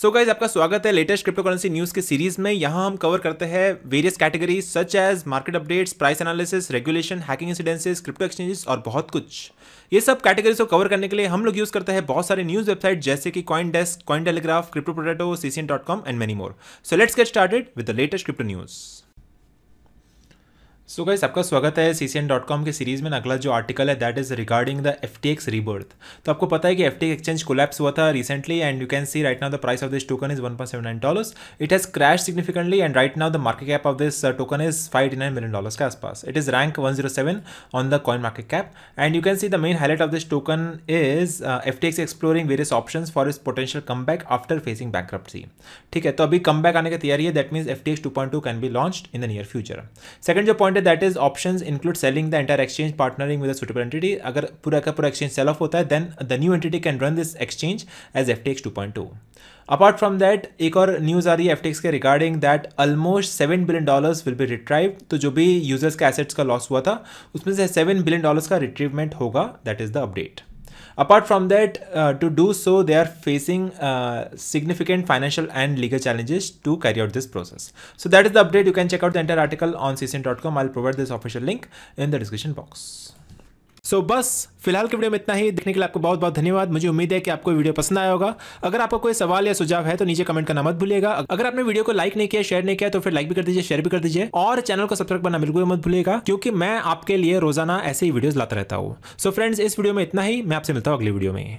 सो so guys आपका स्वागत है लेटेस्ट क्रिप्टो करेंसी न्यूज़ के सीरीज में यहाँ हम कवर करते हैं various categories such as market updates price analysis regulation hacking incidences crypto exchanges और बहुत कुछ ये सब कैटेगरीज को कवर करने के लिए हम लोग यूज़ करते हैं बहुत सारे न्यूज़ वेबसाइट जैसे कि CoinDesk Cointelegraph CryptoPotato C and many more so let's get started with the latest crypto news so guys आपका स्वागत है सी के सीरीज़ में अगला जो आर्टिकल है that is regarding the F T X rebirth तो आपको पता है कि एफ टी एक्सचेंज कोलैप्स हुआ था recently and you can see right now the price of this token is one point seven nine dollars it has crash significantly and right now the market cap of this token is five nine million dollars के आसपास it is rank one zero seven on the CoinMarketCap and you can see the main highlight of this token is F T X exploring various option for is potential come back after facing bank ठीक है तो अभी come back आने की तैयारी है that mean F T X two point two can be launch in the near future second जो point point है that is options include selling the entire exchange partnering with suitable entity अगर पूरा का पूरा एक्सचेंज सेल ऑफ होता है then the new entity can run this exchange as F T apart from that एक और news आ रही है एफ के regarding that almost seven billion dollars will be retrieve तो जो भी यूजर्स के एसेट्स का लॉस हुआ था उसमें से सेवन बिलियन डॉलर्स का रिट्रीवमेंट होगा that is the update Apart from that, uh, to do so, they are facing uh, significant financial and legal challenges to carry out this process. So that is the update. You can check out the entire article on ccn.com. I'll provide this official link in the description box. So so, बस फिलहाल के video में इतना ही देखने के लिए आपको बहुत बहुत धन्यवाद मुझे उम्मीद है कि आपको वीडियो पसंद आया होगा अगर आपको कोई सवाल या सुझाव है तो नीचे कमेंट करना मत भूलिएगा अगर आपने वीडियो को लाइक नहीं किया शेयर नहीं किया तो फिर लाइक भी कर दीजिए शेयर भी कर दीजिए और चैनल को सब्सक्राइब करना बिल्कुल मत भूलेगा क्योंकि मैं आपके लिए रोजाना ऐसे ही वीडियोज लाता रहता हूँ सो फ्रेंड्स इस वीडियो में इतना ही मैं आपसे मिलता हूँ अगली वीडियो में